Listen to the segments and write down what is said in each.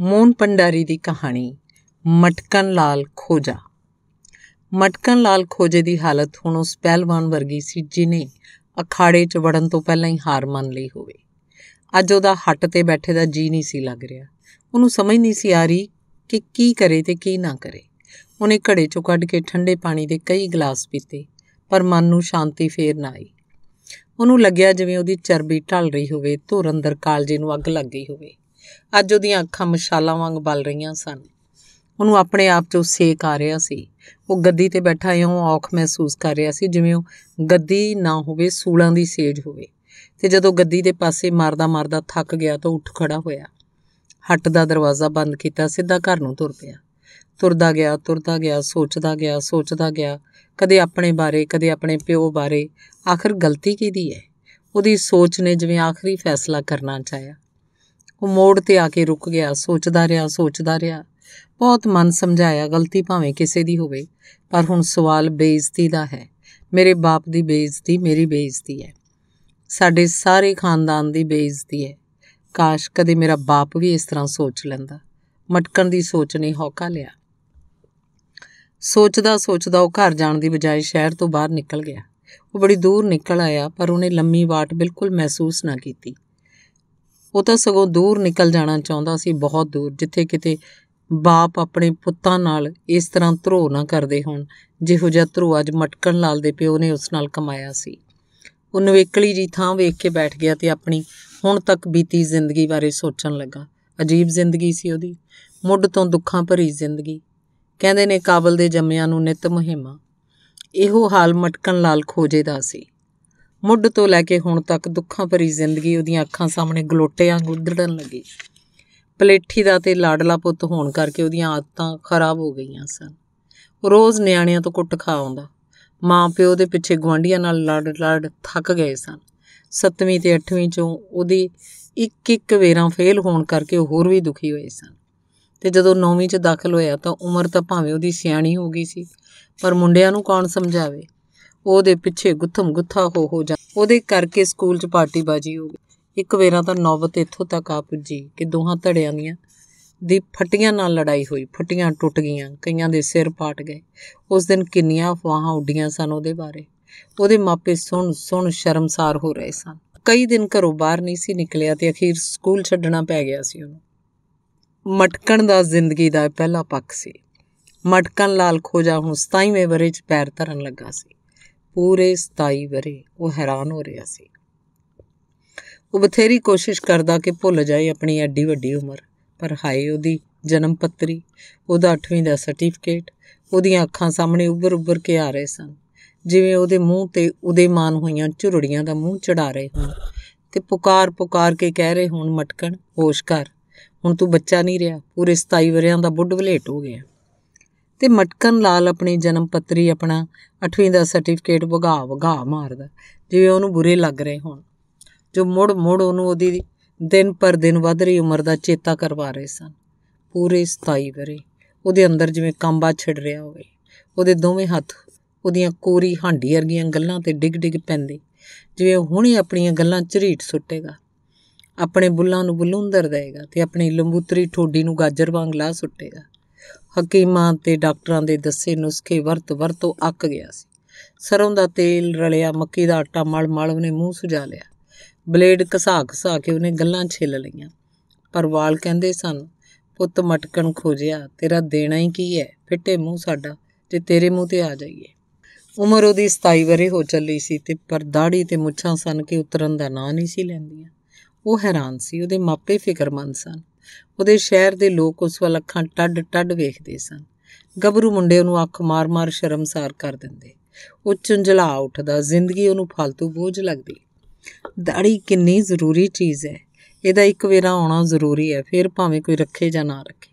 ਮੋਨ ਪੰਡਾਰੀ ਦੀ ਕਹਾਣੀ ਮਟਕਨ ਲਾਲ ਖੋਜਾ ਮਟਕਨ ਲਾਲ ਖੋਜੇ ਦੀ ਹਾਲਤ ਹੁਣ ਉਸ ਪਹਿਲਵਾਨ ਵਰਗੀ ਸੀ ਜਿਨੇ ਅਖਾੜੇ 'ਚ ਵੜਨ ਤੋਂ ਪਹਿਲਾਂ ਹੀ ਹਾਰ ਮੰਨ ਲਈ ਹੋਵੇ ਅੱਜ ਉਹਦਾ ਹੱਟ ਤੇ ਬੈਠੇ ਦਾ ਜੀ ਨਹੀਂ ਸੀ ਲੱਗ ਰਿਹਾ ਉਹਨੂੰ ਸਮਝ ਨਹੀਂ ਸੀ ਆ ਰਹੀ ਕਿ ਕੀ ਕਰੇ ਤੇ ਕੀ ਨਾ ਕਰੇ ਉਹਨੇ ਘੜੇ 'ਚੋਂ ਕੱਢ ਕੇ ਠੰਡੇ ਪਾਣੀ ਦੇ ਕਈ ਗਲਾਸ ਪੀਤੇ ਪਰ ਮਨ ਨੂੰ ਸ਼ਾਂਤੀ ਫੇਰ ਨਾ ਆਈ ਉਹਨੂੰ ਲੱਗਿਆ ਜਿਵੇਂ ਉਹਦੀ ਚਰਬੀ ਢਲ ਰਹੀ ਹੋਵੇ ਧੁਰ ਅੰਦਰ ਕਾਲਜੇ ਨੂੰ ਅੱਗ ਲੱਗ ਗਈ ਹੋਵੇ ਅੱਜ ਉਹਦੀਆਂ ਅੱਖਾਂ ਮਸ਼ਾਲਾਂ ਵਾਂਗ ਬਲ ਰਹੀਆਂ ਸਨ ਉਹਨੂੰ ਆਪਣੇ ਆਪ 'ਚੋਂ ਸੇਕ ਆ ਰਿਹਾ ਸੀ ਉਹ ਗੱਦੀ ਤੇ ਬੈਠਾ ਇਉਂ ਔਖ ਮਹਿਸੂਸ ਕਰ ਰਿਹਾ ਸੀ ਜਿਵੇਂ ਉਹ ਗੱਦੀ ਨਾ ਹੋਵੇ ਸੂਲਾਂ ਦੀ ਸੇਜ ਹੋਵੇ ਤੇ ਜਦੋਂ ਗੱਦੀ ਦੇ ਪਾਸੇ ਮਾਰਦਾ ਮਾਰਦਾ ਥੱਕ ਗਿਆ ਤਾਂ ਉੱਠ ਖੜਾ ਹੋਇਆ ਹੱਟ ਦਾ ਦਰਵਾਜ਼ਾ ਬੰਦ ਕੀਤਾ ਸਿੱਧਾ ਘਰ ਨੂੰ ਤੁਰ ਪਿਆ ਤੁਰਦਾ ਗਿਆ ਤੁਰਦਾ ਗਿਆ ਸੋਚਦਾ ਗਿਆ ਸੋਚਦਾ ਗਿਆ ਕਦੇ ਆਪਣੇ ਬਾਰੇ ਕਦੇ ਆਪਣੇ ਪਿਓ ਬਾਰੇ ਆਖਰ ਗਲਤੀ ਕਿਹਦੀ ਹੈ ਉਹਦੀ ਸੋਚ ਨੇ ਜਿਵੇਂ ਆਖਰੀ ਫੈਸਲਾ ਕਰਨਾ ਚਾਹਿਆ ਉਹ ਮੋੜ ਤੇ ਆ ਕੇ ਰੁਕ ਗਿਆ ਸੋਚਦਾ ਰਿਹਾ ਸੋਚਦਾ ਰਿਹਾ ਬਹੁਤ ਮਨ ਸਮਝਾਇਆ ਗਲਤੀ ਭਾਵੇਂ ਕਿਸੇ ਦੀ ਹੋਵੇ ਪਰ ਹੁਣ ਸਵਾਲ ਬੇਇੱਜ਼ਤੀ ਦਾ ਹੈ ਮੇਰੇ ਬਾਪ ਦੀ ਬੇਇੱਜ਼ਤੀ ਮੇਰੀ ਬੇਇੱਜ਼ਤੀ ਹੈ ਸਾਡੇ ਸਾਰੇ ਖਾਨਦਾਨ ਦੀ ਬੇਇੱਜ਼ਤੀ ਹੈ ਕਾਸ਼ ਕਦੇ ਮੇਰਾ ਬਾਪ ਵੀ ਇਸ ਤਰ੍ਹਾਂ ਸੋਚ ਲੈਂਦਾ ਮਟਕਣ ਦੀ ਸੋਚ ਨੇ ਹੌਕਾ ਲਿਆ ਸੋਚਦਾ ਸੋਚਦਾ ਉਹ ਘਰ ਜਾਣ ਦੀ ਬਜਾਏ ਸ਼ਹਿਰ ਤੋਂ ਬਾਹਰ ਨਿਕਲ ਗਿਆ ਉਹ ਬੜੀ ਦੂਰ ਨਿਕਲ ਆਇਆ ਪਰ ਉਹਨੇ ਲੰਮੀ ਵਾਟ ਬਿਲਕੁਲ ਮਹਿਸੂਸ ਨਾ ਕੀਤੀ ਉਹ ਤਾਂ ਸਗੋਂ ਦੂਰ ਨਿਕਲ ਜਾਣਾ ਚਾਹੁੰਦਾ ਸੀ ਬਹੁਤ ਦੂਰ ਜਿੱਥੇ ਕਿਤੇ ਬਾਪ ਆਪਣੇ ਪੁੱਤਾਂ ਨਾਲ ਇਸ ਤਰ੍ਹਾਂ ਧਰੋ ਨਾ ਕਰਦੇ ਹੋਣ ਜਿਹੋ ਜਿਹਾ ਧਰੋ ਅੱਜ ਮਟਕਣ ਲਾਲ ਦੇ ਪਿਓ ਨੇ ਉਸ ਨਾਲ ਕਮਾਇਆ ਸੀ ਉਹ ਨਵੇਕਲੀ ਜੀ ਥਾਂ ਵੇਖ ਕੇ ਬੈਠ ਗਿਆ ਤੇ ਆਪਣੀ ਹੁਣ ਤੱਕ ਬੀਤੀ ਜ਼ਿੰਦਗੀ ਬਾਰੇ ਸੋਚਣ ਲੱਗਾ ਅਜੀਬ ਜ਼ਿੰਦਗੀ ਸੀ ਉਹਦੀ ਮੁੱਢ ਤੋਂ ਦੁੱਖਾਂ ਭਰੀ ਜ਼ਿੰਦਗੀ ਕਹਿੰਦੇ ਨੇ ਕਾਬਲ ਦੇ ਜੰਮਿਆਂ ਨੂੰ ਨਿਤ ਮਹਿਮਾ ਇਹੋ ਹਾਲ ਮਟਕਣ ਲਾਲ ਖੋਜੇ ਦਾ ਸੀ ਮੁੱਢ ਤੋਂ ਲੈ ਕੇ ਹੁਣ ਤੱਕ ਦੁੱਖਾਂ ਭਰੀ ਜ਼ਿੰਦਗੀ ਉਹਦੀਆਂ ਅੱਖਾਂ ਸਾਹਮਣੇ ਗਲੋਟੇ ਵਾਂਗ ਉਧੜਨ ਲੱਗੀ ਪਲੇਠੀ ਦਾ ਤੇ ਲਾਡਲਾ ਪੁੱਤ ਹੋਣ ਕਰਕੇ ਉਹਦੀਆਂ ਆਦਤਾਂ ਖਰਾਬ ਹੋ ਗਈਆਂ ਸਨ ਰੋਜ਼ ਨਿਆਣਿਆਂ ਤੋਂ ਕੁੱਟ ਖਾ ਆਉਂਦਾ ਮਾਂ ਪਿਓ ਦੇ ਪਿੱਛੇ ਗਵਾਂਢੀਆਂ ਨਾਲ ਲੜ ਲੜ ਥੱਕ ਗਏ ਸਨ 7ਵੀਂ ਤੇ 8ਵੀਂ ਚੋਂ ਉਹਦੀ ਇੱਕ ਇੱਕ ਵੇਰਾਂ ਫੇਲ ਹੋਣ ਕਰਕੇ ਉਹ ਹੋਰ ਵੀ ਦੁਖੀ ਹੋਏ ਸਨ ਤੇ ਜਦੋਂ 9ਵੀਂ ਚ ਦਾਖਲ ਹੋਇਆ ਤਾਂ ਉਮਰ ਤਾਂ ਭਾਵੇਂ ਉਹਦੀ ਸਿਆਣੀ ਹੋ ਗਈ ਸੀ ਪਰ ਮੁੰਡਿਆਂ ਨੂੰ ਕੌਣ ਸਮਝਾਵੇ ਉਹਦੇ ਪਿੱਛੇ ਗੁੱਥਮ ਗੁੱਥਾ ਹੋ ਹੋ ਜਾ ਉਹਦੇ ਕਰਕੇ ਸਕੂਲ 'ਚ ਪਾਰਟੀ ਬਾਜੀ ਹੋ ਗਈ ਇੱਕ ਵੇਰਾ ਤਾਂ ਨੌਬਤ ਇੱਥੋਂ ਤੱਕ ਆ ਪੁੱਜੀ ਕਿ ਦੋਹਾਂ ਧੜਿਆਂ ਦੀਆਂ ਦੀ ਫਟੀਆਂ ਨਾਲ ਲੜਾਈ ਹੋਈ ਫਟੀਆਂ ਟੁੱਟ ਗਈਆਂ ਕਈਆਂ ਦੇ ਸਿਰ ਪਾਟ ਗਏ ਉਸ ਦਿਨ ਕਿੰਨੀਆਂ ਅਫਵਾਹਾਂ ਉੱਡੀਆਂ ਸਨ ਉਹਦੇ ਬਾਰੇ ਉਹਦੇ ਮਾਪੇ ਸੁਣ ਸੁਣ ਸ਼ਰਮਸਾਰ ਹੋ ਰਹੇ ਸਨ ਕਈ ਦਿਨ ਘਰੋਂ ਬਾਹਰ ਨਹੀਂ ਸੀ ਨਿਕਲਿਆ ਤੇ ਅਖੀਰ ਸਕੂਲ ਛੱਡਣਾ ਪੈ ਗਿਆ ਸੀ ਉਹਨੂੰ ਮਟਕਣ ਦਾ ਜ਼ਿੰਦਗੀ ਦਾ ਪਹਿਲਾ ਪੱਖ ਸੀ ਮਟਕਣ ਲਾਲ ਖੋਜਾ ਹੁਣ 27ਵੇਂ ਵਰੇ 'ਚ ਪੈਰ ਧਰਨ ਲੱਗਾ ਸੀ ਪੂਰੇ 27 ਵਰੇ ਉਹ ਹੈਰਾਨ ਹੋ ਰਿਹਾ ਸੀ ਉਹ ਬਥੇਰੀ ਕੋਸ਼ਿਸ਼ ਕਰਦਾ ਕਿ ਭੁੱਲ ਜਾਏ ਆਪਣੀ ਐਡੀ ਵੱਡੀ ਉਮਰ ਪਰ ਹਾਏ ਉਹਦੀ ਜਨਮ ਪੱਤਰੀ ਉਹਦਾ 8ਵੀਂ ਦਾ ਸਰਟੀਫਿਕੇਟ ਉਹਦੀਆਂ ਅੱਖਾਂ ਸਾਹਮਣੇ ਉੱਭਰ-ਉੱਭਰ ਕੇ ਆ ਰਹੇ ਸਨ ਜਿਵੇਂ ਉਹਦੇ ਮੂੰਹ ਤੇ ਉਹਦੇ ਮਾਨ ਹੋਈਆਂ ਝੁਰੜੀਆਂ ਦਾ ਮੂੰਹ ਚੜਾ ਰਹੇ ਹੋਣ ਤੇ ਪੁਕਾਰ-ਪੁਕਾਰ ਕੇ ਕਹਿ ਰਹੇ ਹੋਣ ਮਟਕਣ ਹੋਸ਼ ਕਰ ਹੁਣ ਤੂੰ ਬੱਚਾ ਨਹੀਂ ਰਿਹਾ ਪੂਰੇ 27 ਵਰਿਆਂ ਦਾ ਬੁੱਢ ਬਲੇਟ ਹੋ ਗਿਆ ਤੇ ਮਟਕਨ ਲਾਲ ਆਪਣੀ ਜਨਮ ਪੱਤਰੀ ਆਪਣਾ 8ਵੀਂ ਦਾ ਸਰਟੀਫਿਕੇਟ ਵਗਾ ਵਗਾ ਮਾਰਦਾ ਜਿਵੇਂ ਉਹਨੂੰ ਬੁਰੇ ਲੱਗ ਰਹੇ ਹੋਣ ਜੋ ਮੁੜ ਮੁੜ ਉਹਨੂੰ ਉਹਦੀ ਦਿਨ ਪਰ ਦਿਨ ਵੱਧ ਰਹੀ ਉਮਰ ਦਾ ਚੇਤਾ ਕਰਵਾ ਰਹੇ ਸਨ ਪੂਰੇ 27 ਬਰੇ ਉਹਦੇ ਅੰਦਰ ਜਿਵੇਂ ਕੰਬਾ ਛਿੜ ਰਿਹਾ ਹੋਵੇ ਉਹਦੇ ਦੋਵੇਂ ਹੱਥ ਉਹਦੀਆਂ ਕੋਰੀ ਹਾਂਡੀ ਵਰਗੀਆਂ ਗੱਲਾਂ ਤੇ ਡਿਗ ਡਿਗ ਪੈਂਦੇ ਜਿਵੇਂ ਹੁਣੇ ਆਪਣੀਆਂ ਗੱਲਾਂ ਝਰੀਟ ਸੁੱਟੇਗਾ ਆਪਣੇ ਬੁੱਲਾਂ ਨੂੰ ਬੁਲੁੰਦਰ ਦੇਗਾ ਤੇ ਆਪਣੀ ਲੰਬੂਤਰੀ ਠੋਡੀ ਨੂੰ ਗਾਜਰ ਵਾਂਗ ਲਾ ਸੁੱਟੇਗਾ ਹਕੀਮਾਂ ਤੇ ਡਾਕਟਰਾਂ ਦੇ ਦੱਸੇ ਨੁਸਖੇ ਵਰਤ ਵਰਤੋ ਅੱਕ ਗਿਆ ਸੀ ਸਰੋਂ ਦਾ ਤੇਲ ਰਲਿਆ ਮੱਕੀ ਦਾ ਆਟਾ ਮਲ-ਮਲ ਉਹਨੇ ਮੂੰਹ ਸੁਜਾ ਲਿਆ ਬਲੇਡ ਘਸਾ-ਘਸਾ ਕੇ ਉਹਨੇ ਗੱਲਾਂ ਛਿੱਲ ਲਈਆਂ ਪਰ ਵਾਲ ਕਹਿੰਦੇ ਸਨ ਪੁੱਤ ਮਟਕਣ ਖੋਜਿਆ ਤੇਰਾ ਦੇਣਾ ਹੀ ਕੀ ਹੈ ਫਿੱਟੇ ਮੂੰਹ ਸਾਡਾ ਤੇ ਤੇਰੇ ਮੂੰਹ ਤੇ ਆ ਜਾਈਏ ਉਮਰ ਉਹਦੀ 27 ਵਰੇ ਹੋ ਚੱਲੀ ਸੀ ਤੇ ਪਰ ਦਾੜੀ ਤੇ ਮੁੱਛਾਂ ਸਨ ਕਿ ਉਤਰਨ ਦਾ ਨਾਂ ਨਹੀਂ ਸੀ ਲੈਂਦੀਆਂ ਉਹ ਹੈਰਾਨ ਸੀ ਉਹਦੇ ਮਾਪੇ ਫਿਕਰਮੰਦ ਸਨ ਉਹਦੇ ਸ਼ਹਿਰ ਦੇ ਲੋਕ ਉਸ ਵੱਲ ਅੱਖਾਂ ਟੱਡ ਟੱਡ ਵੇਖਦੇ ਸਨ ਗੱਭਰੂ ਮੁੰਡੇ ਉਹਨੂੰ ਅੱਖ ਮਾਰ-ਮਾਰ ਸ਼ਰਮਸਾਰ ਕਰ ਦਿੰਦੇ ਉਹ ਚੁੰਝਲਾ ਉੱਠਦਾ ਜ਼ਿੰਦਗੀ ਉਹਨੂੰ ਫालतू ਬੋਝ ਲੱਗਦੀ ਦਾੜੀ ਕਿੰਨੀ ਜ਼ਰੂਰੀ ਚੀਜ਼ ਹੈ ਇਹਦਾ ਇੱਕ ਵੇਰਾ ਆਉਣਾ ਜ਼ਰੂਰੀ ਹੈ ਫਿਰ ਭਾਵੇਂ ਕੋਈ ਰੱਖੇ ਜਾਂ ਨਾ ਰੱਖੇ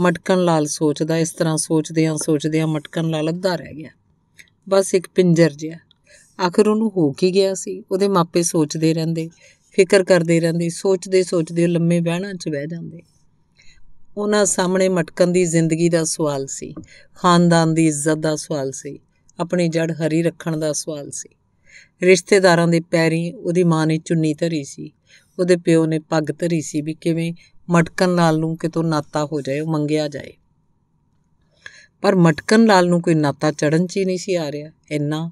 ਮਟਕਣ ਲਾਲ ਸੋਚਦਾ ਇਸ ਤਰ੍ਹਾਂ ਸੋਚਦੇ ਆ ਸੋਚਦੇ ਆ ਮਟਕਣ ਲਾਲ ਅੱਧਾ ਰਹਿ ਗਿਆ ਬਸ ਇੱਕ ਪਿੰਜਰ ਜਿਹਾ ਆਖਰ ਉਹਨੂੰ ਹੋ ਕੀ ਗਿਆ ਸੀ ਉਹਦੇ ਮਾਪੇ ਸੋਚਦੇ ਰਹਿੰਦੇ ਫਿਕਰ ਕਰਦੇ ਰਹਿੰਦੇ ਸੋਚਦੇ ਸੋਚਦੇ ਲੰਮੇ ਬਹਿਣਾ ਚ ਬਹਿ ਜਾਂਦੇ ਉਹਨਾਂ ਸਾਹਮਣੇ ਮਟਕਣ ਦੀ ਜ਼ਿੰਦਗੀ ਦਾ ਸਵਾਲ ਸੀ ਖਾਨਦਾਨ ਦੀ ਇੱਜ਼ਤ ਦਾ ਸਵਾਲ ਸੀ ਆਪਣੀ ਜੜ ਹਰੀ ਰੱਖਣ ਦਾ ਸਵਾਲ ਸੀ ਰਿਸ਼ਤੇਦਾਰਾਂ ਦੇ ਪੈਰੀ ਉਹਦੀ ਮਾਂ ਨੇ ਚੁੰਨੀ ਧਰੀ ਸੀ ਉਹਦੇ ਪਿਓ ਨੇ ਪੱਗ ਧਰੀ ਸੀ ਵੀ ਕਿਵੇਂ ਮਟਕਨ ਲਾਲ ਨੂੰ ਕਿਤੋ ਨਾਤਾ ਹੋ ਜਾਏ ਉਹ ਮੰਗਿਆ ਜਾਏ ਪਰ ਮਟਕਨ ਲਾਲ ਨੂੰ ਕੋਈ ਨਾਤਾ ਚੜਨ ਚ ਹੀ ਨਹੀਂ ਸੀ ਆ ਰਿਹਾ ਇੰਨਾ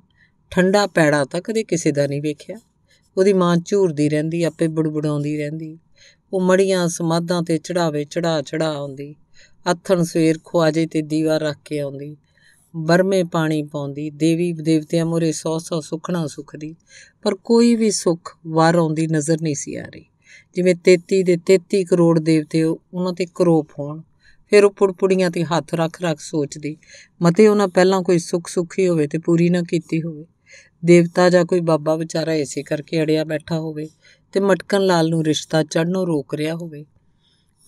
ਠੰਡਾ ਪੈੜਾ ਤਾਂ ਕਦੇ ਕਿਸੇ ਦਾ ਨਹੀਂ ਵੇਖਿਆ ਉਹਦੀ ਮਾਂ ਝੂਰਦੀ ਰਹਿੰਦੀ ਆਪੇ ਬੜਬੜਾਉਂਦੀ ਰਹਿੰਦੀ ਉਹ ਮੜੀਆਂ ਸਮਾਧਾਂ ਤੇ ਚੜਾਵੇ ਚੜਾ ਚੜਾ ਆਉਂਦੀ ਅਥਣ ਸਵੇਰ ਖਵਾਜੇ ਤੇ ਦੀਵਾ ਰੱਖ ਕੇ ਆਉਂਦੀ ਬਰਮੇ ਪਾਣੀ ਪਾਉਂਦੀ ਦੇਵੀ ਦੇਵਤਿਆਂ ਮੋਰੇ ਸੌ ਸੌ ਸੁਖਣਾ ਸੁਖਦੀ ਪਰ ਕੋਈ ਵੀ ਸੁਖ ਵਾਰ ਆਉਂਦੀ ਨਜ਼ਰ ਨਹੀਂ ਸੀ ਆ ਰਹੀ ਜਿਵੇਂ 33 ਦੇ 33 ਕਰੋੜ ਦੇਵਤੇ ਉਹਨਾਂ ਤੇ ਕਰੋਪ ਹੋਣ ਫਿਰ ਉਹ ਪੁੜਪੁੜੀਆਂ ਤੇ ਹੱਥ ਰੱਖ ਰੱਖ ਸੋਚਦੀ ਮਤੇ ਉਹਨਾਂ ਪਹਿਲਾਂ ਕੋਈ ਸੁਖ ਸੁਖੀ ਹੋਵੇ ਤੇ ਪੂਰੀ ਨਾ ਕੀਤੀ ਹੋਵੇ ਦੇਵਤਾ ਜਾਂ ਕੋਈ ਬਾਬਾ ਵਿਚਾਰਾ ਇਸੇ ਕਰਕੇ ਅੜਿਆ ਬੈਠਾ ਹੋਵੇ ਤੇ ਮਟਕਨ ਲਾਲ ਨੂੰ ਰਿਸ਼ਤਾ ਚੜਨੋਂ ਰੋਕ ਰਿਹਾ ਹੋਵੇ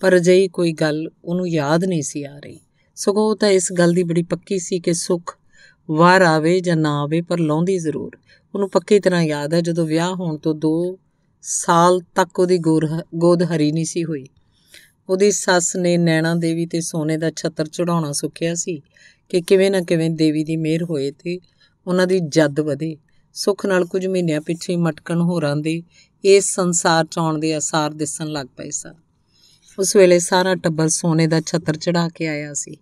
ਪਰ ਅਜਿਹੀ ਕੋਈ ਗੱਲ ਉਹਨੂੰ ਯਾਦ ਨਹੀਂ ਸੀ ਆ ਰਹੀ ਸਗੋਂ ਤਾਂ ਇਸ ਗੱਲ ਦੀ ਬੜੀ ਪੱਕੀ ਸੀ ਕਿ ਸੁਖ ਵਾਰ ਆਵੇ ਜਾਂ ਨਾ ਆਵੇ ਪਰ ਲਾਉਂਦੀ ਜ਼ਰੂਰ ਉਹਨੂੰ ਪੱਕੀ ਤਰ੍ਹਾਂ ਯਾਦ ਹੈ ਜਦੋਂ ਵਿਆਹ ਹੋਣ ਤੋਂ 2 ਸਾਲ ਤੱਕ ਉਹਦੀ ਗੋਦ ਹਰੀ ਨਹੀਂ ਸੀ ਹੋਈ ਉਹਦੀ ਸੱਸ ਨੇ ਨੈਣਾ ਦੇਵੀ ਤੇ ਸੋਨੇ ਦਾ ਛੱਤਰ ਚੜਾਉਣਾ ਸੁੱਖਿਆ ਸੀ ਕਿ ਕਿਵੇਂ ਨਾ ਕਿਵੇਂ ਦੇਵੀ ਦੀ ਮਿਹਰ ਹੋਏ ਤੇ ਉਹਨਾਂ ਦੀ ਜੱਦ ਵਧੇ ਸੁੱਖ ਨਾਲ ਕੁਝ ਮਹੀਨਿਆਂ ਪਿੱਛੇ ਮਟਕਣ ਹੋਰਾਂ ਦੇ ਇਸ ਸੰਸਾਰ ਚ ਆਉਣ ਦੇ ਅਸਾਰ ਦਿਸਣ ਲੱਗ ਪਏ ਸਨ ਉਸ ਵੇਲੇ ਸਾਰਾ ਟੱਬਰ ਸੋਨੇ ਦਾ ਛੱਤਰ ਚੜਾ ਕੇ ਆਇਆ ਸੀ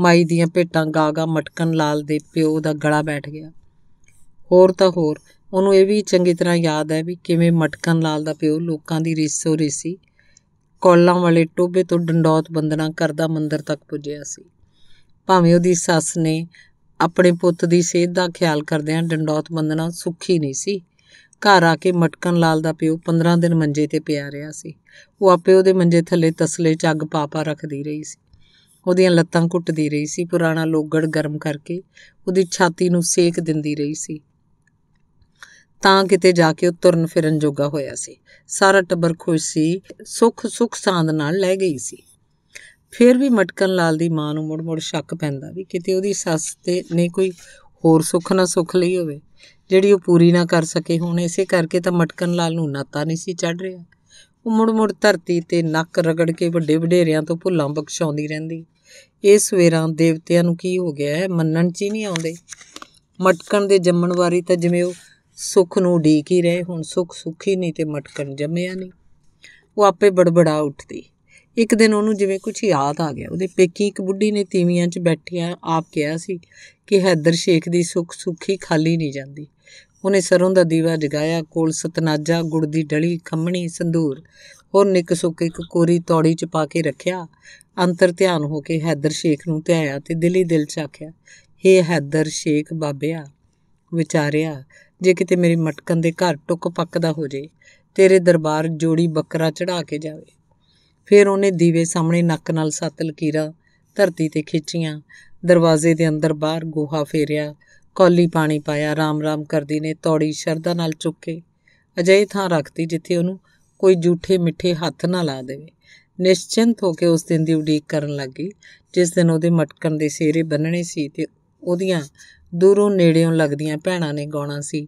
ਮਾਈ ਦੀਆਂ ਭੇਟਾਂ ਗਾਗਾ ਮਟਕਣ ਲਾਲ ਦੇ ਪਿਓ ਦਾ ਗਲਾ ਬੈਠ ਗਿਆ ਹੋਰ ਤਾਂ ਹੋਰ ਉਹਨੂੰ ਇਹ ਵੀ ਚੰਗੀ ਤਰ੍ਹਾਂ ਯਾਦ ਹੈ ਵੀ ਕਿਵੇਂ ਮਟਕਣ ਲਾਲ ਦਾ ਪਿਓ ਲੋਕਾਂ ਦੀ ਰਹੀ ਸੀ ਕੋਲਾਂ ਵਾਲੇ ਟੋਬੇ ਤੋਂ ਡੰਡੌਤ ਬੰਦਨਾ ਕਰਦਾ ਮੰਦਰ ਤੱਕ ਪੁੱਜਿਆ ਸੀ ਭਾਵੇਂ ਉਹਦੀ ਸੱਸ ਨੇ ਆਪਣੇ ਪੁੱਤ ਦੀ ਸਿਹਤ ਦਾ ਖਿਆਲ ਕਰਦਿਆਂ ਡੰਡੌਤ ਬੰਦਨਾ ਸੁੱਖੀ ਨਹੀਂ ਸੀ ਘਰ ਆ ਕੇ ਮਟਕਨ ਲਾਲ ਦਾ ਪਿਓ 15 ਦਿਨ ਮੰਜੇ ਤੇ ਪਿਆ ਰਿਹਾ ਸੀ ਉਹ ਆਪੇ ਉਹਦੇ ਮੰਜੇ ਥੱਲੇ ਤਸਲੇ ਚ ਅੱਗ ਪਾਪਾ ਰੱਖਦੀ ਰਹੀ ਸੀ ਉਹਦੀਆਂ ਲੱਤਾਂ ਘੁੱਟਦੀ ਰਹੀ ਸੀ ਪੁਰਾਣਾ ਲੋਗੜ ਗਰਮ ਕਰਕੇ ਉਹਦੀ ਛਾਤੀ ਨੂੰ ਸੇਕ ਦਿੰਦੀ ਰਹੀ ਸੀ ਤਾਂ ਕਿਤੇ ਜਾ ਕੇ ਉਹ ਤੁਰਨ ਫਿਰਨ ਜੋਗਾ ਹੋਇਆ ਸੀ ਸਾਰਾ ਟੱਬਰ ਖੁਸ਼ ਸੀ ਸੁੱਖ ਸੁੱਖ ਸਾਂਦ ਨਾਲ ਲੈ ਗਈ ਸੀ ਫਿਰ ਵੀ ਮਟਕਨ ਲਾਲ ਦੀ ਮਾਂ ਨੂੰ ਮੁੜ-ਮੁੜ ਸ਼ੱਕ ਪੈਂਦਾ ਵੀ ਕਿਤੇ ਉਹਦੀ ਸੱਸ ਤੇ ਨੇ ਕੋਈ ਹੋਰ ਸੁੱਖ ਨਾ ਸੁੱਖ ਲਈ ਹੋਵੇ ਜਿਹੜੀ ਉਹ ਪੂਰੀ ਨਾ ਕਰ ਸਕੇ ਹੁਣ ਇਸੇ ਕਰਕੇ ਤਾਂ ਮਟਕਨ ਲਾਲ ਨੂੰ ਨਾਤਾ ਨਹੀਂ ਸੀ ਚੜ ਰਿਹਾ ਉਹ ਮੁੜ-ਮੁੜ ਧਰਤੀ ਤੇ ਨੱਕ ਰਗੜ ਕੇ ਵੱਡੇ ਵਡੇਰਿਆਂ ਤੋਂ ਭੁੱਲਾਂ ਬਖਸ਼ਾਉਂਦੀ ਰਹਿੰਦੀ ਇਹ ਸਵੇਰਾਂ ਦੇਵਤਿਆਂ ਨੂੰ ਕੀ ਹੋ ਗਿਆ ਹੈ ਮੰਨਣ 'ਚ ਹੀ ਨਹੀਂ ਆਉਂਦੇ ਮਟਕਣ ਦੇ ਜੰਮਣ ਵਾਰੀ ਤਾਂ ਜਿਵੇਂ ਉਹ ਸੁੱਖ ਨੂੰ ਢੀਕ ਹੀ ਰਹੇ ਹੁਣ ਸੁੱਖ ਸੁੱਖੀ ਨਹੀਂ ਤੇ ਮਟਕਣ ਜੰਮਿਆ ਨਹੀਂ ਉਹ ਆਪੇ ਬੜਬੜਾ ਉੱਠਦੀ ਇੱਕ ਦਿਨ ਉਹਨੂੰ ਜਿਵੇਂ ਕੁਝ ਯਾਦ ਆ ਗਿਆ ਉਹਦੇ ਪੇਕੀ ਇੱਕ ਬੁੱਢੀ ਨੇ ਤੀਵੀਆਂ 'ਚ ਬੈਠਿਆ ਆਪ ਕਿਹਾ ਸੀ ਕਿ ਹੈਦਰ ਸ਼ੇਖ ਦੀ ਸੁੱਖ ਸੁਖੀ ਖਾਲੀ ਨਹੀਂ ਜਾਂਦੀ ਉਹਨੇ ਸਰੋਂ ਦਾ ਦੀਵਾ ਜਗਾਇਆ ਕੋਲ ਸਤਨਾਜਾ ਗੁੜ ਦੀ ਡਲੀ ਖੰਮਣੀ ਸੰਧੂਰ ਹੋਰ ਨਿੱਕ ਸੁੱਕ ਇੱਕ ਕੋਰੀ ਤੌੜੀ 'ਚ ਪਾ ਕੇ ਰੱਖਿਆ ਅੰਤਰ ਧਿਆਨ ਹੋ ਕੇ ਹੈਦਰ ਸ਼ੇਖ ਨੂੰ ਧਿਆਇਆ ਤੇ ਦਿਲੀ ਦਿਲ 'ਚ ਆਖਿਆ ਹੇ ਹੈਦਰ ਸ਼ੇਖ ਬਾਬਿਆ ਵਿਚਾਰਿਆ ਜੇ ਕਿਤੇ ਮੇਰੀ ਮਟਕਨ ਦੇ ਘਰ ਟੁੱਕ ਪੱਕਦਾ ਹੋ ਜੇ ਤੇਰੇ ਦਰਬਾਰ ਜੋੜੀ ਬੱਕਰਾ ਚੜਾ ਕੇ ਜਾਵੇ ਫਿਰ ਉਹਨੇ ਦੀਵੇ ਸਾਹਮਣੇ ਨੱਕ ਨਾਲ ਸੱਤ ਲਕੀਰਾ ਧਰਤੀ ਤੇ ਖਿੱਚੀਆਂ ਦਰਵਾਜ਼ੇ ਦੇ ਅੰਦਰ ਬਾਹਰ ਗੋਹਾ ਫੇਰਿਆ ਕੌਲੀ ਪਾਣੀ ਪਾਇਆ ਰਾਮ-ਰਾਮ ਕਰਦੀ ਨੇ ਤੌੜੀ ਸ਼ਰਧਾ ਨਾਲ ਚੁੱਕ ਕੇ ਅਜੇ ਥਾਂ ਰੱਖਤੀ ਜਿੱਥੇ ਉਹਨੂੰ ਕੋਈ ਝੂਠੇ ਮਿੱਠੇ ਹੱਥ ਨਾ ਲਾ ਦੇਵੇ ਨਿਸ਼ਚਿੰਤ ਹੋ ਕੇ ਉਸ ਦਿਨ ਦੀ ਉਡੀਕ ਕਰਨ ਲੱਗੀ ਜਿਸ ਦਿਨ ਉਹਦੇ ਮਟਕਣ ਦੇ ਸੇਰੇ ਬੰਨਣੇ ਸੀ ਤੇ ਉਹਦੀਆਂ ਦੂਰੋਂ ਨੇੜਿਓਂ ਲੱਗਦੀਆਂ ਭੈਣਾਂ ਨੇ ਗਾਉਣਾ ਸੀ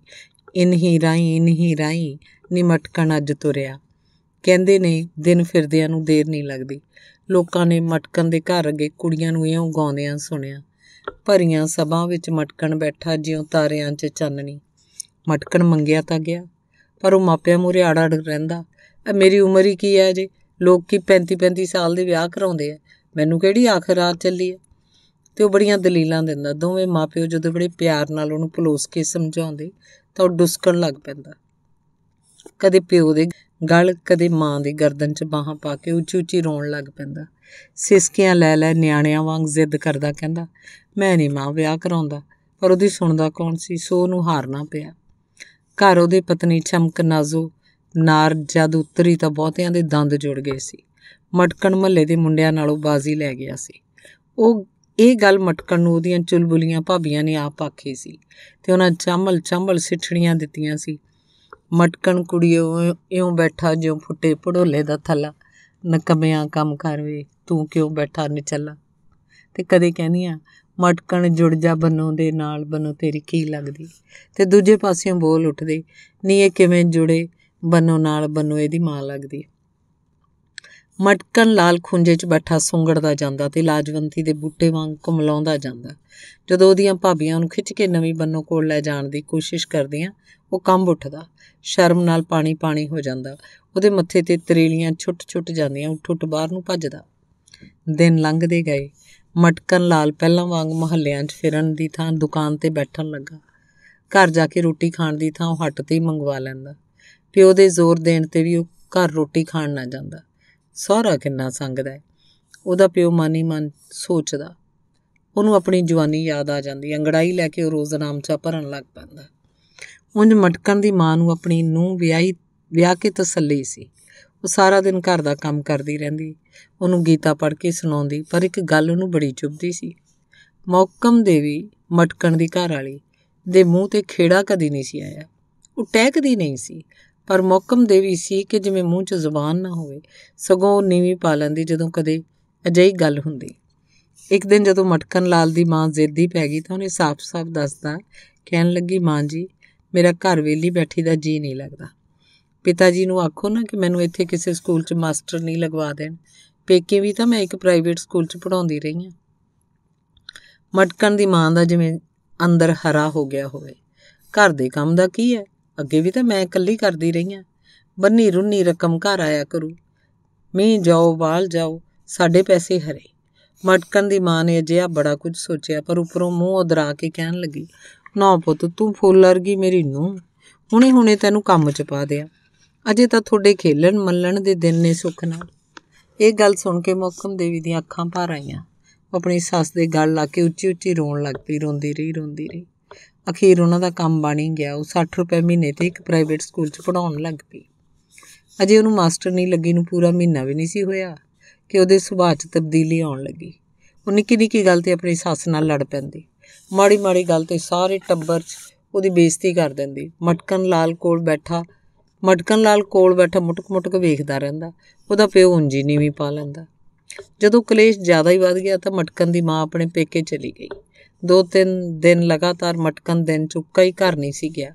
ਇਨਹੀ ਰਾਈ ਇਨਹੀ ਰਾਈ ਨਿਮਟਕਣ ਅੱਜ ਤੁਰਿਆ ਕਹਿੰਦੇ ਨੇ ਦਿਨ ਫਿਰਦਿਆਂ ਨੂੰ ਦੇਰ ਨਹੀਂ ਲੱਗਦੀ ਲੋਕਾਂ ਨੇ ਮਟਕਣ ਦੇ ਘਰ ਅੱਗੇ ਕੁੜੀਆਂ ਨੂੰ ਇਉਂ ਗਾਉਂਦਿਆਂ ਸੁਣਿਆ ਭਰੀਆਂ ਸਭਾਂ ਵਿੱਚ ਮਟਕਣ ਬੈਠਾ ਜਿਉਂ ਤਾਰਿਆਂ 'ਚ ਚਾਨਣੀ ਮਟਕਣ ਮੰਗਿਆ ਤਾਂ ਗਿਆ ਪਰ ਉਹ ਮਾਪਿਆਂ ਮੂਰੇ ਆੜਾ ਰਹਿੰਦਾ ਰਹਿੰਦਾ ਮੇਰੀ ਉਮਰ ਹੀ ਕੀ ਹੈ ਜੀ ਲੋਕ ਕੀ 35 35 ਸਾਲ ਦੇ ਵਿਆਹ ਕਰਾਉਂਦੇ ਐ ਮੈਨੂੰ ਕਿਹੜੀ ਆਖਰ ਆ ਚੱਲੀ ਐ ਤੇ ਉਹ ਬੜੀਆਂ ਦਲੀਲਾਂ ਦਿੰਦਾ ਦੋਵੇਂ ਮਾਪਿਓ ਜਦੋਂ ਬੜੇ ਪਿਆਰ ਨਾਲ ਉਹਨੂੰ ਪਲੋਸ ਕੇ ਸਮਝਾਉਂਦੇ ਤਾਂ ਉਹ ਡੁਸਕਣ ਲੱਗ ਪੈਂਦਾ ਕਦੇ ਪਿਓ ਦੇ ਗਲ ਕਦੇ ਮਾਂ ਦੇ ਗਰਦਨ 'ਚ ਬਾਹਾਂ ਪਾ ਕੇ ਉੱਚੀ ਉੱਚੀ ਰੋਣ ਲੱਗ ਪੈਂਦਾ ਸਿਸਕੀਆਂ ਲੈ ਲੈ ਨਿਆਣਿਆਂ ਵਾਂਗ ਜ਼ਿੱਦ ਕਰਦਾ ਕਹਿੰਦਾ ਮੈਂ ਨਹੀਂ ਮਾਂ ਵਿਆਹ ਕਰਾਉਂਦਾ ਪਰ ਉਹਦੀ ਸੁਣਦਾ ਕੌਣ ਸੀ ਸੋ ਨੂੰ ਹਾਰਨਾ ਪਿਆ ਘਰ ਉਹਦੇ ਪਤਨੀ ਚਮਕ ਨਾਜ਼ੋ ਨਾਰ ਜਦ ਉਤਰੀ ਤਾਂ ਬਹੁਤਿਆਂ ਦੇ ਦੰਦ ਜੁੜ ਗਏ ਸੀ ਮਟਕਣ ਮੱਲੇ ਦੇ ਮੁੰਡਿਆਂ ਨਾਲੋਂ ਬਾਜ਼ੀ ਲੈ ਗਿਆ ਸੀ ਉਹ ਇਹ ਗੱਲ ਮਟਕਣ ਨੂੰ ਉਹਦੀਆਂ ਚੁਲਬੁਲੀਆਂ ਭਾਬੀਆਂ ਨੇ ਆਪ ਆਖੀ ਸੀ ਤੇ ਉਹਨਾਂ ਚੰਮਲ ਚੰਮਲ ਸਿੱਠਣੀਆਂ ਦਿੱਤੀਆਂ ਸੀ ਮਟਕਣ ਕੁੜੀਓ ਇਉਂ ਬੈਠਾ ਜਿਉਂ ਫੁੱਟੇ ਪੜੋਲੇ ਦਾ ਥੱਲਾ ਨਕਮਿਆਂ ਕੰਮ ਕਰ ਵੇ ਤੂੰ ਕਿਉਂ ਬੈਠਾ ਨਿਚੱਲਾ ਤੇ ਕਦੇ ਕਹਿੰਦੀਆਂ ਆ ਮਟਕਣ ਜੁੜ ਜਾ ਬਨੋ ਦੇ ਨਾਲ ਬਨੋ ਤੇਰੀ ਕੀ ਲੱਗਦੀ ਤੇ ਦੂਜੇ ਪਾਸਿਓਂ ਬੋਲ ਉੱਠਦੇ ਨੀ ਇਹ ਕਿਵੇਂ ਜੁੜੇ ਬਨੋ ਨਾਲ ਬਨੋ ਇਹਦੀ ਮਾਂ ਲੱਗਦੀ ਮਟਕਨ ਲਾਲ ਖੁੰਝੇ 'ਚ ਬੈਠਾ ਸੁੰਗੜਦਾ ਜਾਂਦਾ ਤੇ ਲਾਜਵੰਤੀ ਦੇ ਬੂਟੇ ਵਾਂਗ ਕੁਮਲਾਉਂਦਾ ਜਾਂਦਾ ਜਦੋਂ ਉਹਦੀਆਂ ਭਾਬੀਆਂ ਉਹਨੂੰ ਖਿੱਚ ਕੇ ਨਵੀਂ ਬੰਨੋ ਕੋਲ ਲੈ ਜਾਣ ਦੀ ਕੋਸ਼ਿਸ਼ ਕਰਦੀਆਂ ਉਹ ਕੰਬ ਉੱਠਦਾ ਸ਼ਰਮ ਨਾਲ ਪਾਣੀ ਪਾਣੀ ਹੋ ਜਾਂਦਾ ਉਹਦੇ ਮੱਥੇ ਤੇ ਤਰੇਲੀਆਂ ਛੁੱਟ-ਛੁੱਟ ਜਾਂਦੀਆਂ ਉੱਠ-ਉੱਠ ਬਾਹਰ ਨੂੰ ਭੱਜਦਾ ਦਿਨ ਲੰਘਦੇ ਗਏ ਮਟਕਨ ਲਾਲ ਪਹਿਲਾਂ ਵਾਂਗ ਮਹੱਲਿਆਂ 'ਚ ਫਿਰਨ ਦੀ ਥਾਂ ਦੁਕਾਨ ਤੇ ਬੈਠਣ ਲੱਗਾ ਘਰ ਜਾ ਕੇ ਰੋਟੀ ਖਾਣ ਦੀ ਥਾਂ ਉਹ ਹੱਟ ਤੇ ਹੀ ਮੰਗਵਾ ਲੈਂਦਾ ਪਿਓ ਦੇ ਜ਼ੋਰ ਦੇਣ ਤੇ ਵੀ ਉਹ ਘਰ ਰੋਟੀ ਖਾਣ ਨਾ ਜਾਂਦਾ ਸਹੁਰਾ ਕਿੰਨਾ ਸੰਗਦਾ ਉਹਦਾ ਪਿਓ ਮਾਨੀ ਮਨ ਸੋਚਦਾ ਉਹਨੂੰ ਆਪਣੀ ਜਵਾਨੀ ਯਾਦ ਆ ਜਾਂਦੀ ਅੰਗੜਾਈ ਲੈ ਕੇ ਉਹ ਰੋਜ਼ ਨਾਮਚਾ ਭਰਨ ਲੱਗ ਪੈਂਦਾ ਉੰਜ ਮਟਕਣ ਦੀ ਮਾਂ ਨੂੰ ਆਪਣੀ ਨੂੰ ਵਿਆਹੀ ਵਿਆਹ ਕੇ ਤਸੱਲੀ ਸੀ ਉਹ ਸਾਰਾ ਦਿਨ ਘਰ ਦਾ ਕੰਮ ਕਰਦੀ ਰਹਿੰਦੀ ਉਹਨੂੰ ਗੀਤਾ ਪੜ੍ਹ ਕੇ ਸੁਣਾਉਂਦੀ ਪਰ ਇੱਕ ਗੱਲ ਉਹਨੂੰ ਬੜੀ ਚੁਭਦੀ ਸੀ ਮੌਕਮ ਦੇਵੀ ਮਟਕਣ ਦੀ ਘਰ ਵਾਲੀ ਦੇ ਮੂੰਹ ਤੇ ਖੇੜਾ ਕਦੀ ਨਹੀਂ ਸੀ ਆਇਆ ਉਹ ਟਹਿਕਦੀ ਨਹੀਂ ਸੀ ਪਰ ਮੌਕਮ ਦੇ ਵੀ ਸੀ ਕਿ ਜਿਵੇਂ ਮੂੰਹ 'ਚ ਜ਼ੁਬਾਨ ਨਾ ਹੋਵੇ ਸਗੋਂ ਉਹ ਨੀਵੀਂ ਪਾ ਲੈਂਦੀ ਜਦੋਂ ਕਦੇ ਅਜਿਹੀ ਗੱਲ ਹੁੰਦੀ ਇੱਕ ਦਿਨ ਜਦੋਂ ਮਟਕਨ ਲਾਲ ਦੀ ਮਾਂ ਜ਼ਿੱਦੀ ਪੈ ਗਈ ਤਾਂ ਉਹਨੇ ਸਾਫ਼-ਸਾਫ਼ ਦੱਸਦਾ ਕਹਿਣ ਲੱਗੀ ਮਾਂ ਜੀ ਮੇਰਾ ਘਰ ਵੇਲੀ ਬੈਠੀ ਦਾ ਜੀ ਨਹੀਂ ਲੱਗਦਾ ਪਿਤਾ ਜੀ ਨੂੰ ਆਖੋ ਨਾ ਕਿ ਮੈਨੂੰ ਇੱਥੇ ਕਿਸੇ ਸਕੂਲ 'ਚ ਮਾਸਟਰ ਨਹੀਂ ਲਗਵਾ ਦੇਣ ਪੇਕੇ ਵੀ ਤਾਂ ਮੈਂ ਇੱਕ ਪ੍ਰਾਈਵੇਟ ਸਕੂਲ 'ਚ ਪੜਾਉਂਦੀ ਰਹੀ ਹਾਂ ਮਟਕਨ ਦੀ ਮਾਂ ਦਾ ਜਿਵੇਂ ਅੰਦਰ ਹਰਾ ਹੋ ਗਿਆ ਹੋਵੇ ਘਰ ਦੇ ਕੰਮ ਦਾ ਕੀ ਹੈ ਅੱਗੇ ਵੀ ਤਾਂ ਮੈਂ ਇਕੱਲੀ ਕਰਦੀ ਰਹੀ ਆ ਬੰਨੀ ਰੁੰਨੀ ਰਕਮ ਘਰ ਆਇਆ ਕਰੂ ਮੀਂਹ ਜਾਓ ਵਾਲ ਜਾਓ ਸਾਡੇ ਪੈਸੇ ਹਰੇ ਮਟਕਨ ਦੀ ਮਾਂ ਨੇ ਅਜਿਹਾ ਬੜਾ ਕੁਝ ਸੋਚਿਆ ਪਰ ਉਪਰੋਂ ਮੂੰਹ ਉਧਰਾ ਕੇ ਕਹਿਣ ਲੱਗੀ ਨਾ ਪੁੱਤ ਤੂੰ ਫੋਲਰ ਗਈ ਮੇਰੀ ਨੂੰ ਹੁਣੇ ਹੁਣੇ ਤੈਨੂੰ ਕੰਮ 'ਚ ਪਾ ਦਿਆ ਅਜੇ ਤਾਂ ਤੁਹਾਡੇ ਖੇਲਣ ਮੱਲਣ ਦੇ ਦਿਨ ਨੇ ਸੁੱਖ ਨਾਲ ਇਹ ਗੱਲ ਸੁਣ ਕੇ ਮੋਕਮ ਦੇਵੀ ਦੀਆਂ ਅੱਖਾਂ ਭਰ ਆਈਆਂ ਆਪਣੀ ਸੱਸ ਦੇ ਗੱਲ ਲਾ ਕੇ ਉੱਚੀ ਉੱਚੀ ਰੋਣ ਲੱਗ ਪਈ ਰੋਂਦੀ ਰਹੀ ਰੋਂਦੀ ਰਹੀ ਅਖੀਰ ਉਹਨਾਂ ਦਾ ਕੰਮ ਬਣ ਗਿਆ ਉਹ 60 ਰੁਪਏ ਮਹੀਨੇ ਤੇ ਇੱਕ ਪ੍ਰਾਈਵੇਟ ਸਕੂਲ 'ਚ ਪੜਾਉਣ ਲੱਗ ਪਈ ਅਜੇ ਉਹਨੂੰ ਮਾਸਟਰ ਨਹੀਂ ਲੱਗੀ ਨੂੰ ਪੂਰਾ ਮਹੀਨਾ ਵੀ ਨਹੀਂ ਸੀ ਹੋਇਆ ਕਿ ਉਹਦੇ ਸੁਭਾਅ 'ਚ ਤਬਦੀਲੀ ਆਉਣ ਲੱਗੀ ਉਹ ਨਿੱਕੀ ਨਿੱਕੀ ਗੱਲ ਤੇ ਆਪਣੀ ਸੱਸ ਨਾਲ ਲੜ ਪੈਂਦੀ ਮਾੜੀ ਮਾੜੀ ਗੱਲ ਤੇ ਸਾਰੇ ਟੱਬਰ 'ਚ ਉਹਦੀ ਬੇਇੱਜ਼ਤੀ ਕਰ ਦਿੰਦੀ ਮਟਕਨ ਲਾਲ ਕੋਲ ਬੈਠਾ ਮਟਕਨ ਲਾਲ ਕੋਲ ਬੈਠਾ ਮੁਟਕ ਮੁਟਕ ਵੇਖਦਾ ਰਹਿੰਦਾ ਉਹਦਾ ਪਿਓ ਉਂਜੀ ਨੀਵੀਂ ਪਾ ਲੈਂਦਾ ਜਦੋਂ ਕਲੇਸ਼ ਜ਼ਿਆਦਾ ਹੀ ਵੱਧ ਗਿਆ ਤਾਂ ਮਟਕਨ ਦੀ ਮਾਂ ਆਪਣੇ ਪੇਕੇ ਚਲੀ ਗਈ ਦੋ ਤਿੰਨ ਦਿਨ ਲਗਾਤਾਰ ਮਟਕਨ ਦਿਨ ਚੁੱਕਾ ਹੀ ਘਰ ਨਹੀਂ ਸੀ ਗਿਆ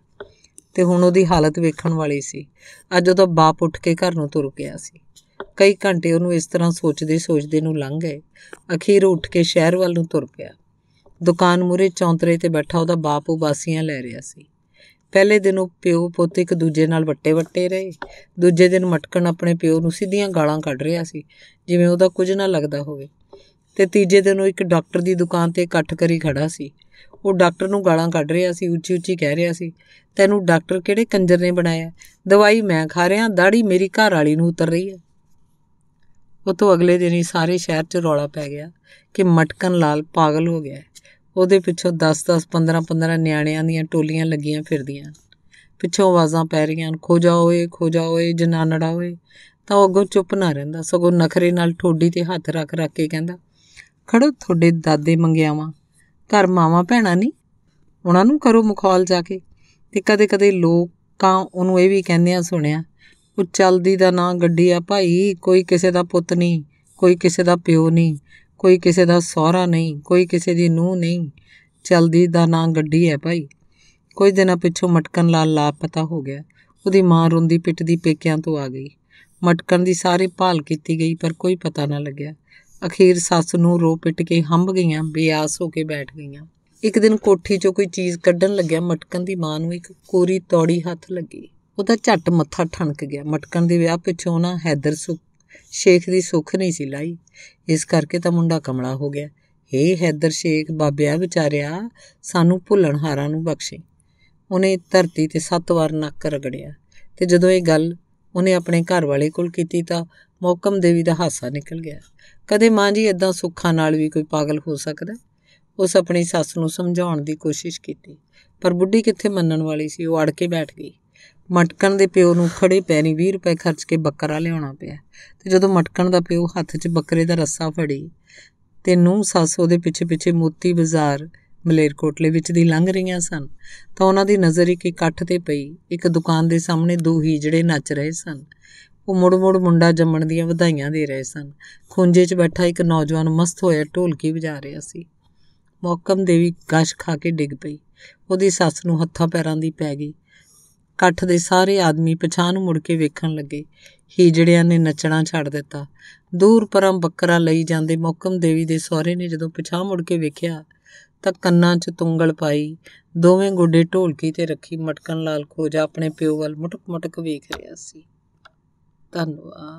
ਤੇ ਹੁਣ ਉਹਦੀ ਹਾਲਤ ਵੇਖਣ ਵਾਲੀ ਸੀ ਅੱਜ ਉਹਦਾ ਬਾਪ ਉੱਠ ਕੇ ਘਰ ਨੂੰ ਤੁਰ ਗਿਆ ਸੀ ਕਈ ਘੰਟੇ ਉਹਨੂੰ ਇਸ ਤਰ੍ਹਾਂ ਸੋਚਦੇ ਸੋਚਦੇ ਨੂੰ ਲੰਘ ਗਏ ਅਖੀਰ ਉੱਠ ਕੇ ਸ਼ਹਿਰ ਵੱਲ ਨੂੰ ਤੁਰ ਪਿਆ ਦੁਕਾਨ ਮੂਰੇ ਚੌਂਤਰੇ ਤੇ ਬੈਠਾ ਉਹਦਾ ਬਾਪ ਉਬਾਸੀਆਂ ਲੈ ਰਿਹਾ ਸੀ ਪਹਿਲੇ ਦਿਨ ਉਹ ਪਿਓ ਪੁੱਤ ਇੱਕ ਦੂਜੇ ਨਾਲ ਵੱਟੇ ਵੱਟੇ ਰਹੇ ਦੂਜੇ ਦਿਨ ਮਟਕਣ ਆਪਣੇ ਪਿਓ ਨੂੰ ਸਿੱਧੀਆਂ ਗਾਲਾਂ ਕੱਢ ਰਿਹਾ ਸੀ ਜਿਵੇਂ ਉਹਦਾ ਕੁਝ ਨਾ ਲੱਗਦਾ ਹੋਵੇ ਤੇ ਤੀਜੇ ਦਿਨ ਉਹ ਇੱਕ ਡਾਕਟਰ ਦੀ ਦੁਕਾਨ ਤੇ ਇਕੱਠ ਕਰੀ ਖੜਾ ਸੀ ਉਹ ਡਾਕਟਰ ਨੂੰ ਗਾਲਾਂ ਕੱਢ ਰਿਹਾ ਸੀ ਉੱਚੀ ਉੱਚੀ ਕਹਿ ਰਿਹਾ ਸੀ ਤੈਨੂੰ ਡਾਕਟਰ ਕਿਹੜੇ ਕੰਜਰ ਨੇ ਬਣਾਇਆ ਦਵਾਈ ਮੈਂ ਖਾ ਰਿਆਂ ਦਾੜੀ ਮੇਰੀ ਘਰ ਵਾਲੀ ਨੂੰ ਉਤਰ ਰਹੀ ਹੈ ਉਹ ਤੋਂ ਅਗਲੇ ਦਿਨ ਹੀ ਸਾਰੇ ਸ਼ਹਿਰ 'ਚ ਰੌਲਾ ਪੈ ਗਿਆ ਕਿ ਮਟਕਨ ਲਾਲ ਪਾਗਲ ਹੋ ਗਿਆ ਉਹਦੇ ਪਿੱਛੋਂ 10-10 15-15 ਨਿਆਣਿਆਂ ਦੀਆਂ ਟੋਲੀਆਂ ਲੱਗੀਆਂ ਫਿਰਦੀਆਂ ਪਿੱਛੋਂ ਆਵਾਜ਼ਾਂ ਪੈ ਰਹੀਆਂ ਖੋ ਜਾਓ ਏ ਖੋ ਜਾਓ ਏ ਜਨਾਨੜਾ ਓਏ ਤਾਂ ਉਹ ਅੱਗੋਂ ਚੁੱਪ ਨਾ ਰਹਿੰਦਾ ਸਗੋਂ ਨਖਰੇ ਨਾਲ ਠੋਡੀ ਤੇ ਹੱਥ ਰੱਖ ਰੱਖ ਕੇ ਕਹਿੰਦਾ ਖੜੋ ਤੁਹਾਡੇ ਦਾਦੇ ਮੰਗਿਆਵਾਂ ਘਰ ਮਾਵਾ ਭੈਣਾ ਨਹੀਂ ਉਹਨਾਂ ਨੂੰ ਕਰੋ ਮੁਖੌਲ ਜਾ ਕੇ ਤੇ ਕਦੇ-ਕਦੇ ਲੋਕਾਂ ਉਹਨੂੰ ਇਹ ਵੀ ਕਹਿੰਦੇ ਆ ਸੁਣਿਆ ਉਹ ਚਲਦੀ ਦਾ ਨਾਂ ਗੱਡੀ ਆ ਭਾਈ ਕੋਈ ਕਿਸੇ ਦਾ ਪੁੱਤ ਨਹੀਂ ਕੋਈ ਕਿਸੇ ਦਾ ਪਿਓ ਨਹੀਂ ਕੋਈ ਕਿਸੇ ਦਾ ਸਹੁਰਾ ਨਹੀਂ ਕੋਈ ਕਿਸੇ ਦੀ ਨੂੰਹ ਨਹੀਂ ਚਲਦੀ ਦਾ ਨਾਂ ਗੱਡੀ ਹੈ ਭਾਈ ਕੁਝ ਦਿਨਾਂ ਪਿੱਛੋਂ ਮਟਕਨ ਲਾਲ ਲਾਪਤਾ ਹੋ ਗਿਆ ਉਹਦੀ ਮਾਂ ਰੋਂਦੀ ਪਿੱਟਦੀ ਪੇਕਿਆਂ ਤੋਂ ਆ ਗਈ ਮਟਕਨ ਦੀ ਸਾਰੇ ਭਾਲ ਕੀਤੀ ਗਈ ਪਰ ਕੋਈ ਪਤਾ ਨਾ ਲੱਗਿਆ ਅਖੀਰ ਸੱਸ ਨੂੰ ਰੋ ਪਿੱਟ ਕੇ ਹੰਭ ਗਈਆਂ ਬੇਆਸ ਹੋ ਕੇ ਬੈਠ ਗਈਆਂ ਇੱਕ ਦਿਨ ਕੋਠੀ 'ਚੋਂ ਕੋਈ ਚੀਜ਼ ਕੱਢਣ ਲੱਗਿਆ ਮਟਕਣ ਦੀ ਮਾਂ ਨੂੰ ਇੱਕ ਕੋਰੀ ਤੌੜੀ ਹੱਥ ਲੱਗੀ ਉਹਦਾ ਝੱਟ ਮੱਥਾ ਠਣਕ ਗਿਆ ਮਟਕਣ ਦੇ ਵਿਆਹ ਪਿੱਛੋਂ ਨਾ ਹੈਦਰ ਸੁਖ ਸ਼ੇਖ ਦੀ ਸੁਖ ਨਹੀਂ ਸੀ ਲਾਈ ਇਸ ਕਰਕੇ ਤਾਂ ਮੁੰਡਾ ਕਮਲਾ ਹੋ ਗਿਆ ਹੇ ਹੈਦਰ ਸ਼ੇਖ ਬਾਬਿਆ ਵਿਚਾਰਿਆ ਸਾਨੂੰ ਭੁੱਲਣ ਹਾਰਾਂ ਨੂੰ ਬਖਸ਼ੇ ਉਹਨੇ ਧਰਤੀ ਤੇ ਸੱਤ ਵਾਰ ਨੱਕ ਰਗੜਿਆ ਤੇ ਜਦੋਂ ਇਹ ਗੱਲ ਉਹਨੇ ਆਪਣੇ ਘਰ ਵਾਲੇ ਕੋਲ ਕੀਤੀ ਤਾਂ ਮੌਕਮ ਦੇਵੀ ਦਾ ਹਾਸਾ ਨਿਕਲ ਗਿਆ ਕਦੇ ਮਾਂ ਜੀ ਇਦਾਂ ਸੁੱਖਾਂ ਨਾਲ ਵੀ ਕੋਈ ਪਾਗਲ ਹੋ ਸਕਦਾ ਉਸ ਆਪਣੀ ਸੱਸ ਨੂੰ ਸਮਝਾਉਣ ਦੀ ਕੋਸ਼ਿਸ਼ ਕੀਤੀ ਪਰ ਬੁੱਢੀ ਕਿੱਥੇ ਮੰਨਣ ਵਾਲੀ ਸੀ ਉਹ ਅੜ ਕੇ ਬੈਠ ਗਈ ਮਟਕਣ ਦੇ ਪਿਓ ਨੂੰ ਖੜੇ ਪੈਣੀ 20 ਰੁਪਏ ਖਰਚ ਕੇ ਬੱਕਰਾ ਲਿਆਉਣਾ ਪਿਆ ਤੇ ਜਦੋਂ ਮਟਕਣ ਦਾ ਪਿਓ ਹੱਥ 'ਚ ਬੱਕਰੇ ਦਾ ਰੱਸਾ ਫੜੀ ਤੇ ਨੂੰ ਸੱਸ ਉਹਦੇ ਪਿੱਛੇ-ਪਿੱਛੇ ਮੋਤੀ ਬਾਜ਼ਾਰ ਮਲੇਰਕੋਟਲੇ ਵਿੱਚ ਦੀ ਲੰਘ ਰਹੀਆਂ ਸਨ ਤਾਂ ਉਹਨਾਂ ਦੀ ਨਜ਼ਰ ਇੱਕ ਇਕੱਠ ਤੇ ਪਈ ਇੱਕ ਦੁਕਾਨ ਦੇ ਸਾਹਮਣੇ ਦੋ ਹੀ ਜਿਹੜੇ ਨੱਚ ਰਹੇ ਸਨ ਉਹ ਮੁੜ-ਮੁੜ ਮੁੰਡਾ ਜੰਮਣ ਦੀਆਂ ਵਧਾਈਆਂ ਦੇ ਰਹੇ ਸਨ ਖੁੰਝੇ 'ਚ ਬੈਠਾ ਇੱਕ ਨੌਜਵਾਨ ਮਸਤ ਹੋਇਆ ਢੋਲਕੀ ਵਜਾ ਰਿਹਾ ਸੀ ਮੌਕਮ ਦੇਵੀ ਗਸ਼ ਖਾ ਕੇ ਡਿੱਗ ਪਈ ਉਹਦੀ ਸੱਸ ਨੂੰ ਹੱਥਾਂ ਪੈਰਾਂ ਦੀ ਪੈ ਗਈ ਇਕੱਠ ਦੇ ਸਾਰੇ ਆਦਮੀ ਪਛਾਣ ਨੂੰ ਮੁੜ ਕੇ ਵੇਖਣ ਲੱਗੇ ਹੀਜੜਿਆਂ ਨੇ ਨੱਚਣਾ ਛੱਡ ਦਿੱਤਾ ਦੂਰ ਪਰਮ ਬੱਕਰਾ ਲਈ ਜਾਂਦੇ ਮੌਕਮ ਦੇਵੀ ਦੇ ਸਹੁਰੇ ਨੇ ਜਦੋਂ ਪਛਾਣ ਮੁੜ ਕੇ ਵੇਖਿਆ ਤਾਂ ਕੰਨਾਂ 'ਚ ਤੁੰਗਲ ਪਾਈ ਦੋਵੇਂ ਗੋਡੇ ਢੋਲਕੀ ਤੇ ਰੱਖੀ ਮਟਕਨ ਲਾਲ ਖੋਜਾ ਆਪਣੇ ਪਿਓ ਵੱਲ ਮੁਟਕ ਮਟਕ ਵੇਖ ਰਿਹਾ ਸੀ 干的话。